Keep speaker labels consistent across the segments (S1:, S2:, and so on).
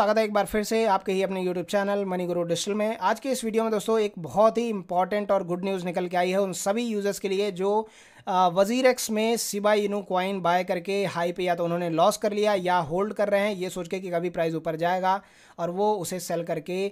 S1: स्वागत है एक बार फिर से आपके ही अपने YouTube channel Money Guru Digital में आज के इस वीडियो में दोस्तों एक बहुत ही इंपॉर्टेंट और गुड न्यूज़ निकल के आई है उन सभी यूज़र्स के लिए जो वजीर एक्स में सिबा इनू क्वाइन बाय करके हाई पे या तो उन्होंने लॉस कर लिया या होल्ड कर रहे हैं ये सोच के कि कभी प्राइस ऊपर जाएगा और वो उसे सेल करके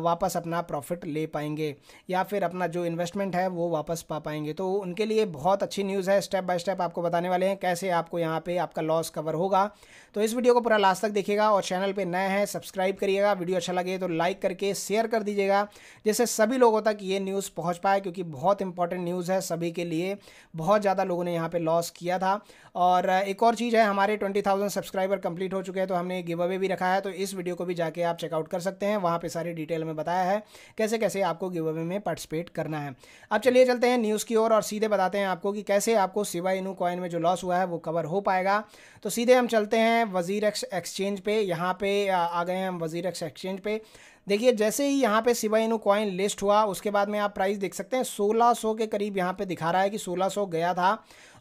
S1: वापस अपना प्रॉफिट ले पाएंगे या फिर अपना जो इन्वेस्टमेंट है वो वापस पा पाएंगे तो उनके लिए बहुत अच्छी न्यूज़ है स्टेप बाय स्टेप आपको बताने वाले हैं कैसे आपको यहाँ पे आपका लॉस कवर होगा तो इस वीडियो को पूरा लास्ट तक देखिएगा और चैनल पर नए हैं सब्सक्राइब करिएगा वीडियो अच्छा लगे तो लाइक करके शेयर कर दीजिएगा जिससे सभी लोगों तक ये न्यूज़ पहुँच पाए क्योंकि बहुत इंपॉर्टेंट न्यूज़ है सभी के लिए बहुत ज़्यादा लोगों ने यहाँ पे लॉस किया था और एक और चीज़ है हमारे ट्वेंटी थाउजेंड सब्सक्राइबर कंप्लीट हो चुके हैं तो हमने गिव अवे भी रखा है तो इस वीडियो को भी जाके आप चेकआउट कर सकते हैं वहाँ पर सारी डिटेल में बताया है कैसे कैसे आपको गिव अवे में पार्टिसिपेट करना है अब चलिए चलते हैं न्यूज़ की ओर और, सीधे बताते हैं आपको कि कैसे आपको सिवा इनू कॉइन में जो लॉस हुआ है वो कवर हो पाएगा तो सीधे हम चलते हैं वजीर एक्सचेंज पे यहाँ पे आ गए हैं हम वजीर एक्सचेंज पे देखिए जैसे ही यहाँ पे सिवा इनू कॉइन लिस्ट हुआ उसके बाद में आप प्राइस देख सकते हैं 1600 के करीब यहाँ पे दिखा रहा है कि 1600 गया था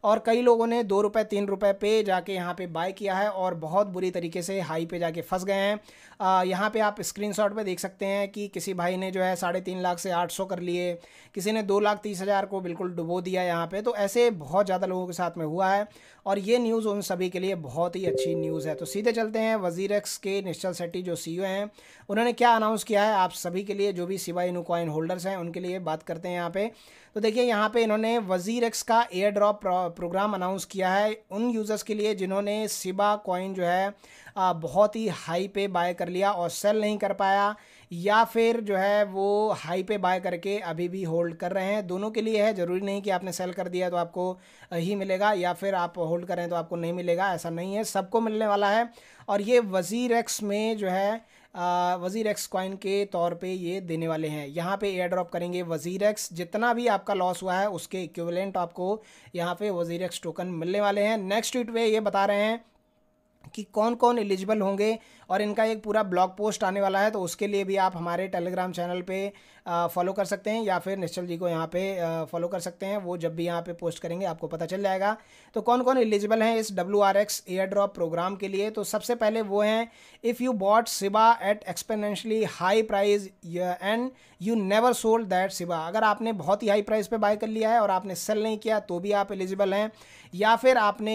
S1: और कई लोगों ने दो रुपये तीन रुपये पे जाके यहाँ पे बाय किया है और बहुत बुरी तरीके से हाई पे जाके फंस गए हैं यहाँ पे आप स्क्रीनशॉट पे देख सकते हैं कि किसी भाई ने जो है साढ़े तीन लाख से आठ सौ कर लिए किसी ने दो लाख तीस हज़ार को बिल्कुल डुबो दिया यहाँ पर तो ऐसे बहुत ज़्यादा लोगों के साथ में हुआ है और ये न्यूज़ उन सभी के लिए बहुत ही अच्छी न्यूज़ है तो सीधे चलते हैं वजीरक्स के निश्चल सेट्टी जो सी e हैं उन्होंने क्या अनाउंस किया है आप सभी के लिए जो भी सिवाय नुकॉइन होल्डर्स हैं उनके लिए बात करते हैं यहाँ पे तो देखिए यहाँ पे इन्होंने वजीर एक्स का एयर ड्रॉप प्रोग्राम अनाउंस किया है उन यूज़र्स के लिए जिन्होंने सिबा कॉइन जो है बहुत ही हाई पे बाय कर लिया और सेल नहीं कर पाया या फिर जो है वो हाई पे बाय करके अभी भी होल्ड कर रहे हैं दोनों के लिए है ज़रूरी नहीं कि आपने सेल कर दिया तो आपको ही मिलेगा या फिर आप होल्ड करें तो आपको नहीं मिलेगा ऐसा नहीं है सबको मिलने वाला है और ये वज़ीर एक्स में जो है वज़ीर एक्स कॉइन के तौर पे ये देने वाले हैं यहाँ पे एयर ड्रॉप करेंगे वज़ीर एक्स जितना भी आपका लॉस हुआ है उसके इक्विवेलेंट आपको यहाँ पे वज़ीर एक्स टोकन मिलने वाले हैं नेक्स्ट ट्वीट पे ये बता रहे हैं कि कौन कौन एलिजिबल होंगे और इनका एक पूरा ब्लॉग पोस्ट आने वाला है तो उसके लिए भी आप हमारे टेलीग्राम चैनल पे फॉलो कर सकते हैं या फिर निश्चल जी को यहाँ पे फॉलो कर सकते हैं वो जब भी यहाँ पे पोस्ट करेंगे आपको पता चल जाएगा तो कौन कौन एलिजिबल हैं इस W R X air drop program के लिए तो सबसे पहले वो हैं if you bought Shiba at exponentially high price and you never sold that Shiba अगर आपने बहुत ही हाई प्राइस पर बाय कर लिया है और आपने सेल नहीं किया तो भी आप एलिजिबल हैं या फिर आपने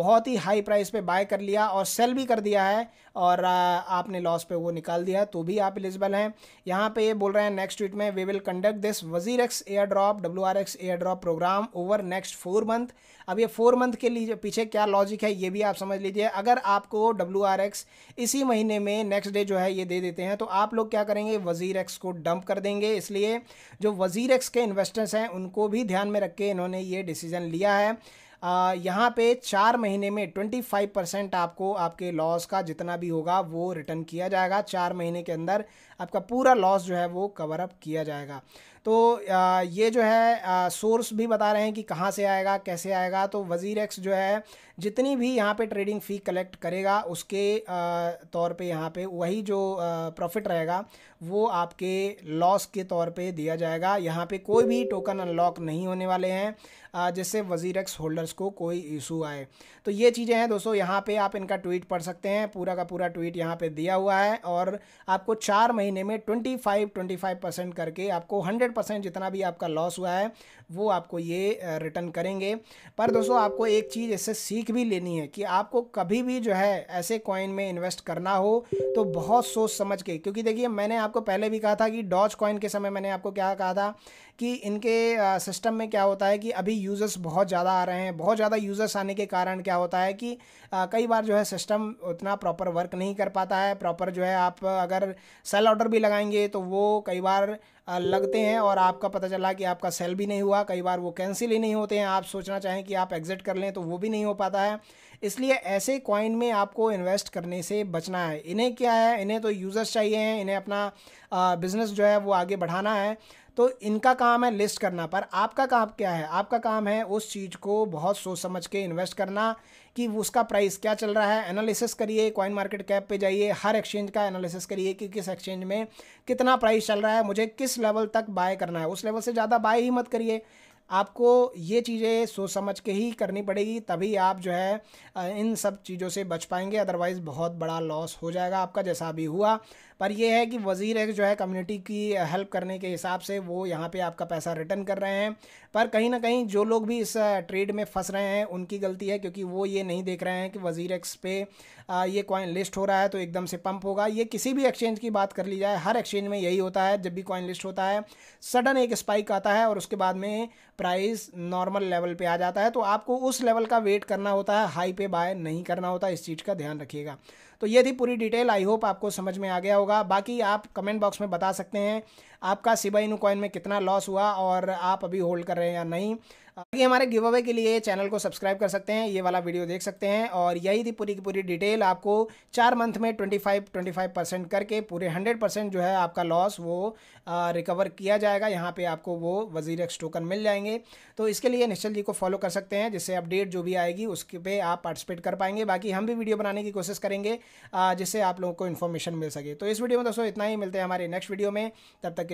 S1: बहुत ही हाई प्राइस पे बाय कर लिया और सेल भी कर दिया है और आपने लॉस पे वो निकाल दिया तो भी आप एलिजिबल हैं यहाँ पे ये बोल रहे हैं नेक्स्ट स्ट्रीट में वी विल कंडक्ट दिस वजीर X air drop W R X air drop program over next four month अब ये फोर मंथ के लिए पीछे क्या लॉजिक है ये भी आप समझ लीजिए अगर आपको डब्ल्यू आर एक्स इसी महीने में नेक्स्ट डे जो है ये दे देते हैं तो आप लोग क्या करेंगे वजीर एक्स को डंप कर देंगे इसलिए जो वजीर एक्स के इन्वेस्टर्स हैं उनको भी ध्यान में रख के इन्होंने ये डिसीजन लिया है यहाँ पे चार महीने में ट्वेंटी फाइव परसेंट आपको आपके लॉस का जितना भी होगा वो रिटर्न किया जाएगा चार महीने के अंदर आपका पूरा लॉस जो है वो कवर अप किया जाएगा तो ये जो है सोर्स भी बता रहे हैं कि कहाँ से आएगा कैसे आएगा तो वज़ीर एक्स जो है जितनी भी यहाँ पे ट्रेडिंग फ़ी कलेक्ट करेगा उसके तौर पे यहाँ पे वही जो प्रॉफिट रहेगा वो आपके लॉस के तौर पे दिया जाएगा यहाँ पे कोई भी टोकन अनलॉक नहीं होने वाले हैं जिससे वज़ीर एक्स होल्डर्स को कोई इशू आए तो ये चीज़ें हैं दोस्तों यहाँ पे आप इनका ट्वीट पढ़ सकते हैं पूरा का पूरा ट्वीट यहाँ पे दिया हुआ है और आपको चार महीने में twenty five twenty five percent करके आपको हंड्रेड हंड्रेड परसेंट जितना भी आपका लॉस हुआ है वो आपको ये रिटर्न करेंगे पर दोस्तों आपको एक चीज़ इससे सीख भी लेनी है कि आपको कभी भी जो है ऐसे कॉइन में इन्वेस्ट करना हो तो बहुत सोच समझ के क्योंकि देखिए मैंने आपको पहले भी कहा था कि डॉज कॉइन के समय मैंने आपको क्या कहा था कि इनके सिस्टम में क्या होता है कि अभी यूज़र्स बहुत ज़्यादा आ रहे हैं बहुत ज़्यादा यूज़र्स आने के कारण क्या होता है कि आ, कई बार जो है सिस्टम उतना प्रॉपर वर्क नहीं कर पाता है प्रॉपर जो है आप अगर सेल ऑर्डर भी लगाएंगे तो वो कई बार लगते हैं और आपका पता चला कि आपका सेल भी नहीं हुआ कई बार वो कैंसिल ही नहीं होते हैं आप सोचना चाहें कि आप एग्ज़िट कर लें तो वो भी नहीं हो पाता है इसलिए ऐसे कॉइन में आपको इन्वेस्ट करने से बचना है इन्हें क्या है इन्हें तो यूज़र्स चाहिए हैं इन्हें अपना बिज़नेस जो है वो आगे बढ़ाना है तो इनका काम है लिस्ट करना पर आपका काम क्या है आपका काम है उस चीज़ को बहुत सोच समझ के इन्वेस्ट करना कि उसका प्राइस क्या चल रहा है एनालिसिस करिए कॉइन मार्केट कैप पे जाइए हर एक्सचेंज का एनालिसिस करिए कि किस एक्सचेंज में कितना प्राइस चल रहा है मुझे किस लेवल तक बाय करना है उस लेवल से ज़्यादा बाय ही मत करिए आपको ये चीज़ें सोच समझ के ही करनी पड़ेगी तभी आप जो है इन सब चीज़ों से बच पाएंगे अदरवाइज़ बहुत बड़ा लॉस हो जाएगा आपका जैसा भी हुआ पर यह है कि वज़ीर एक जो है कम्युनिटी की हेल्प करने के हिसाब से वो यहाँ पे आपका पैसा रिटर्न कर रहे हैं पर कहीं ना कहीं जो लोग भी इस ट्रेड में फंस रहे हैं उनकी गलती है क्योंकि वो ये नहीं देख रहे हैं कि वज़ीर एक्स पे ये कॉइन लिस्ट हो रहा है तो एकदम से पम्प होगा ये किसी भी एक्सचेंज की बात कर ली जाए हर एक्सचेंज में यही होता है जब भी कॉइन लिस्ट होता है सडन एक स्पाइक आता है और उसके बाद में प्राइस नॉर्मल लेवल पर आ जाता है तो आपको उस लेवल का वेट करना होता है हाई पे बाय नहीं करना होता इस चीज़ का ध्यान रखिएगा तो ये थी पूरी डिटेल आई होप आपको समझ में आ गया होगा होगा बाकी आप कमेंट बॉक्स में बता सकते हैं आपका सिबा कॉइन में कितना लॉस हुआ और आप अभी होल्ड कर रहे हैं या नहीं बाकी हमारे गिव अवे के लिए चैनल को सब्सक्राइब कर सकते हैं ये वाला वीडियो देख सकते हैं और यही थी पूरी की पूरी डिटेल आपको चार मंथ में 25 25 परसेंट करके पूरे 100 परसेंट जो है आपका लॉस वो आ, रिकवर किया जाएगा यहाँ पे आपको वो वजीर एक्स टोकन मिल जाएंगे तो इसके लिए निश्चल जी को फॉलो कर सकते हैं जिससे अपडेट जो भी आएगी उसके पे आप पार्टिसिपेट कर पाएंगे बाकी हम भी वीडियो बनाने की कोशिश करेंगे जिससे आप लोगों को इन्फॉर्मेशन मिल सके तो इस वीडियो में दोस्तों इतना ही मिलते हैं हमारे नेक्स्ट वीडियो में तब तक